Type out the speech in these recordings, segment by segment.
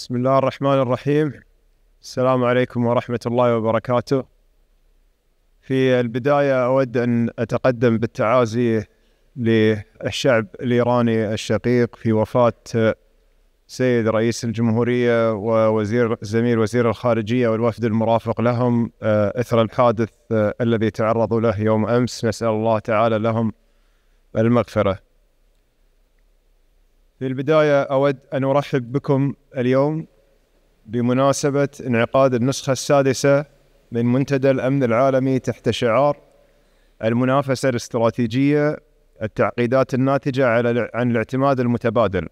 بسم الله الرحمن الرحيم السلام عليكم ورحمة الله وبركاته في البداية أود أن أتقدم بالتعازي للشعب الإيراني الشقيق في وفاة سيد رئيس الجمهورية ووزير زميل وزير الخارجية والوفد المرافق لهم آه، أثر الحادث آه، الذي تعرضوا له يوم أمس نسأل الله تعالى لهم المغفرة في البداية أود أن أرحب بكم اليوم بمناسبة انعقاد النسخة السادسة من منتدى الأمن العالمي تحت شعار المنافسة الاستراتيجية التعقيدات الناتجة عن الاعتماد المتبادل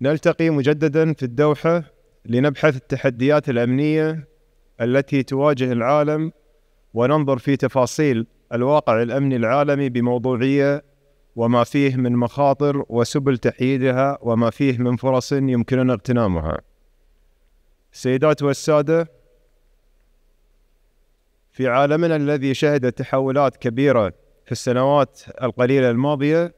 نلتقي مجددا في الدوحة لنبحث التحديات الأمنية التي تواجه العالم وننظر في تفاصيل الواقع الأمني العالمي بموضوعية وما فيه من مخاطر وسبل تحييدها وما فيه من فرص يمكننا اغتنامها سيدات والساده في عالمنا الذي شهد تحولات كبيره في السنوات القليله الماضيه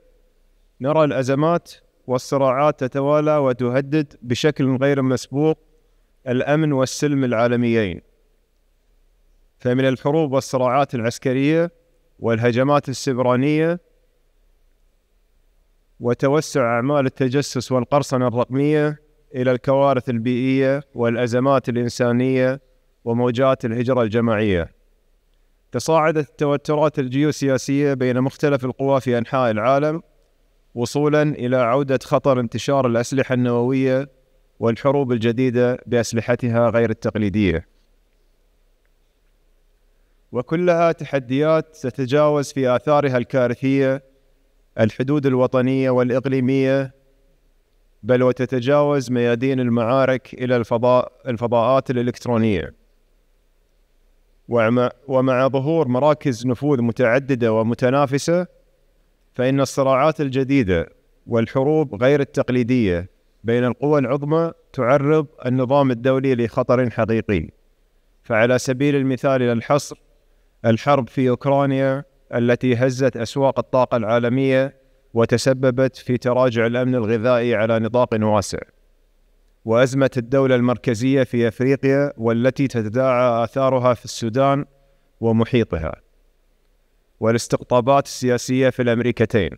نرى الازمات والصراعات تتوالى وتهدد بشكل غير مسبوق الامن والسلم العالميين فمن الحروب والصراعات العسكريه والهجمات السبرانيه وتوسع أعمال التجسس والقرصنة الرقمية إلى الكوارث البيئية والأزمات الإنسانية وموجات الهجرة الجماعية. تصاعدت التوترات الجيوسياسية بين مختلف القوى في أنحاء العالم وصولا إلى عودة خطر انتشار الأسلحة النووية والحروب الجديدة بأسلحتها غير التقليدية. وكلها تحديات تتجاوز في آثارها الكارثية الحدود الوطنيه والاقليميه بل وتتجاوز ميادين المعارك الى الفضاء الفضاءات الالكترونيه ومع, ومع ظهور مراكز نفوذ متعدده ومتنافسه فان الصراعات الجديده والحروب غير التقليديه بين القوى العظمى تعرض النظام الدولي لخطر حقيقي فعلى سبيل المثال الى الحصر الحرب في اوكرانيا التي هزت أسواق الطاقة العالمية وتسببت في تراجع الأمن الغذائي على نطاق واسع وأزمة الدولة المركزية في أفريقيا والتي تتداعى آثارها في السودان ومحيطها والاستقطابات السياسية في الأمريكتين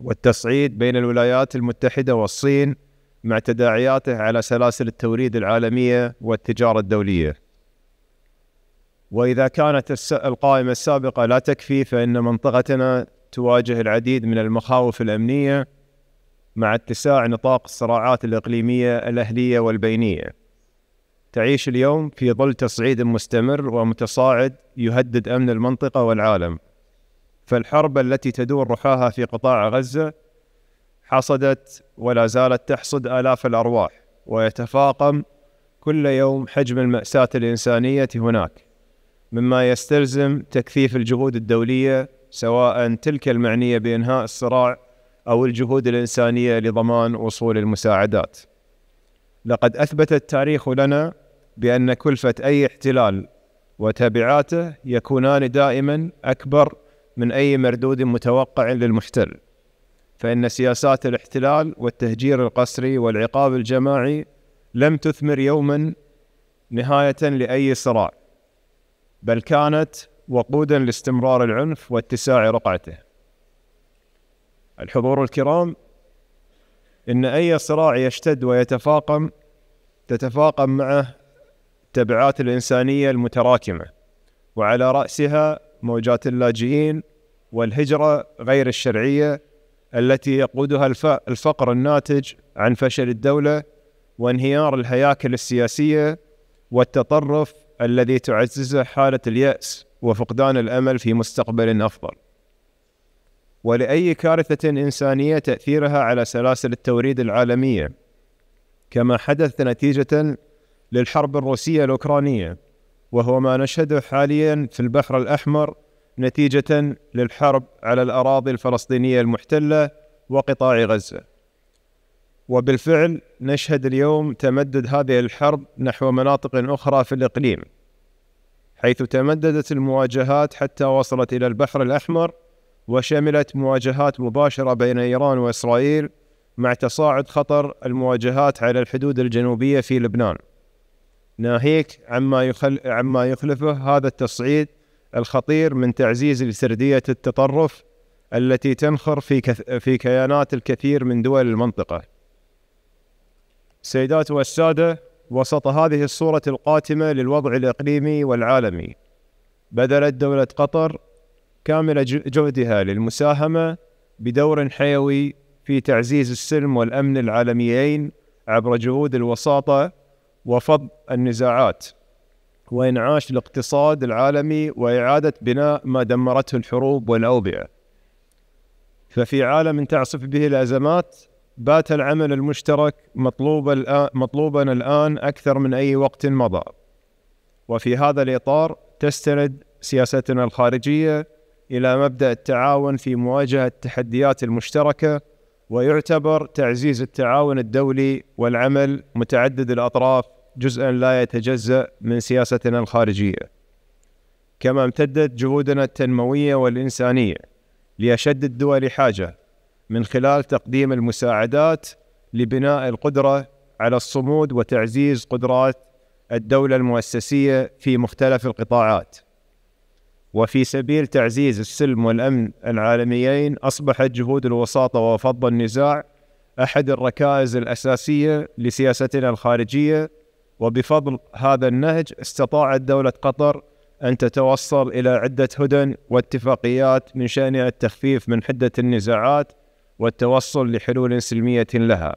والتصعيد بين الولايات المتحدة والصين مع تداعياته على سلاسل التوريد العالمية والتجارة الدولية وإذا كانت القائمة السابقة لا تكفي فإن منطقتنا تواجه العديد من المخاوف الأمنية مع اتساع نطاق الصراعات الإقليمية الأهلية والبينية. تعيش اليوم في ظل تصعيد مستمر ومتصاعد يهدد أمن المنطقة والعالم. فالحرب التي تدور رحاها في قطاع غزة حصدت ولا زالت تحصد آلاف الأرواح ويتفاقم كل يوم حجم المأساة الإنسانية هناك. مما يستلزم تكثيف الجهود الدوليه سواء تلك المعنيه بانهاء الصراع او الجهود الانسانيه لضمان وصول المساعدات. لقد اثبت التاريخ لنا بان كلفه اي احتلال وتبعاته يكونان دائما اكبر من اي مردود متوقع للمحتل. فان سياسات الاحتلال والتهجير القسري والعقاب الجماعي لم تثمر يوما نهايه لاي صراع بل كانت وقودا لاستمرار العنف واتساع رقعته الحضور الكرام ان اي صراع يشتد ويتفاقم تتفاقم معه التبعات الانسانيه المتراكمه وعلى راسها موجات اللاجئين والهجره غير الشرعيه التي يقودها الفقر الناتج عن فشل الدوله وانهيار الهياكل السياسيه والتطرف الذي تعززه حالة اليأس وفقدان الأمل في مستقبل أفضل. ولأي كارثة إنسانية تأثيرها على سلاسل التوريد العالمية، كما حدث نتيجة للحرب الروسية الأوكرانية، وهو ما نشهده حاليا في البحر الأحمر نتيجة للحرب على الأراضي الفلسطينية المحتلة وقطاع غزة. وبالفعل نشهد اليوم تمدد هذه الحرب نحو مناطق أخرى في الإقليم حيث تمددت المواجهات حتى وصلت إلى البحر الأحمر وشملت مواجهات مباشرة بين إيران وإسرائيل مع تصاعد خطر المواجهات على الحدود الجنوبية في لبنان ناهيك عما, يخل... عما يخلفه هذا التصعيد الخطير من تعزيز لسرديه التطرف التي تنخر في, كث... في كيانات الكثير من دول المنطقة سيدات والسادة وسط هذه الصورة القاتمة للوضع الإقليمي والعالمي بذلت دولة قطر كامل جهدها للمساهمة بدور حيوي في تعزيز السلم والأمن العالميين عبر جهود الوساطة وفض النزاعات وإنعاش الاقتصاد العالمي وإعادة بناء ما دمرته الحروب والأوبئة ففي عالم تعصف به الأزمات بات العمل المشترك مطلوبا الآن مطلوبا الآن أكثر من أي وقت مضى وفي هذا الإطار تستند سياستنا الخارجية إلى مبدأ التعاون في مواجهة التحديات المشتركة ويعتبر تعزيز التعاون الدولي والعمل متعدد الأطراف جزءا لا يتجزأ من سياستنا الخارجية كما امتدت جهودنا التنموية والإنسانية لأشد الدول حاجة من خلال تقديم المساعدات لبناء القدره على الصمود وتعزيز قدرات الدوله المؤسسيه في مختلف القطاعات. وفي سبيل تعزيز السلم والامن العالميين اصبحت جهود الوساطه وفض النزاع احد الركائز الاساسيه لسياستنا الخارجيه وبفضل هذا النهج استطاعت دوله قطر ان تتوصل الى عده هدن واتفاقيات من شانها التخفيف من حده النزاعات والتوصل لحلول سلمية لها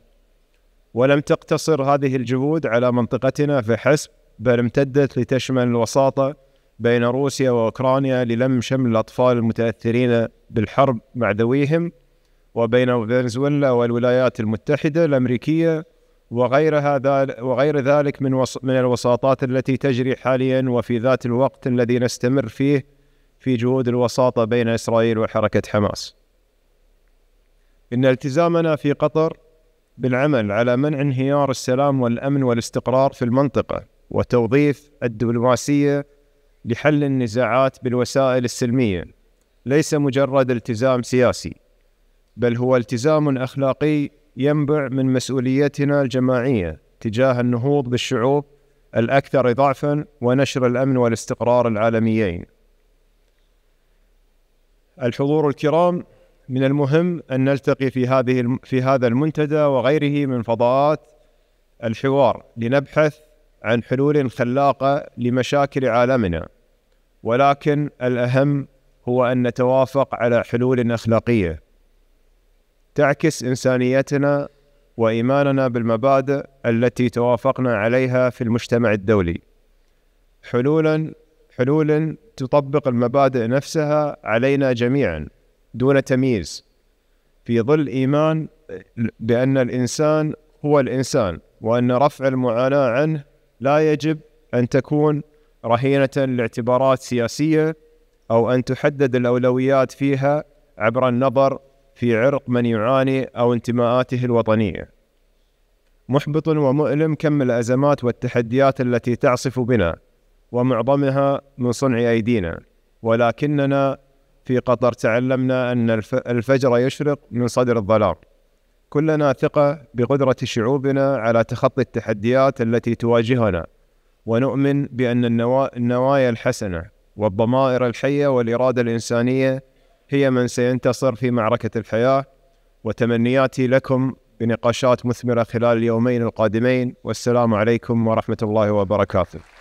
ولم تقتصر هذه الجهود على منطقتنا فحسب بل امتدت لتشمل الوساطة بين روسيا وأوكرانيا للم شمل الأطفال المتأثرين بالحرب مع ذويهم وبين فنزويلا والولايات المتحدة الأمريكية وغيرها وغير ذلك من وص من الوساطات التي تجري حاليا وفي ذات الوقت الذي نستمر فيه في جهود الوساطة بين إسرائيل وحركة حماس إن التزامنا في قطر بالعمل على منع انهيار السلام والأمن والاستقرار في المنطقة وتوظيف الدبلوماسية لحل النزاعات بالوسائل السلمية ليس مجرد التزام سياسي بل هو التزام أخلاقي ينبع من مسؤوليتنا الجماعية تجاه النهوض بالشعوب الأكثر ضعفا ونشر الأمن والاستقرار العالميين الحضور الكرام من المهم أن نلتقي في هذه في هذا المنتدى وغيره من فضاءات الحوار لنبحث عن حلول خلاقة لمشاكل عالمنا ولكن الأهم هو أن نتوافق على حلول أخلاقية تعكس إنسانيتنا وإيماننا بالمبادئ التي توافقنا عليها في المجتمع الدولي حلولا حلول تطبق المبادئ نفسها علينا جميعا دون تمييز في ظل إيمان بأن الإنسان هو الإنسان وأن رفع المعاناة عنه لا يجب أن تكون رهينة لاعتبارات سياسية أو أن تحدد الأولويات فيها عبر النظر في عرق من يعاني أو انتماءاته الوطنية محبط ومؤلم كم الأزمات والتحديات التي تعصف بنا ومعظمها من صنع أيدينا ولكننا في قطر تعلمنا أن الفجر يشرق من صدر الظلام كلنا ثقة بقدرة شعوبنا على تخطي التحديات التي تواجهنا ونؤمن بأن النوايا الحسنة والضمائر الحية والإرادة الإنسانية هي من سينتصر في معركة الحياة وتمنياتي لكم بنقاشات مثمرة خلال اليومين القادمين والسلام عليكم ورحمة الله وبركاته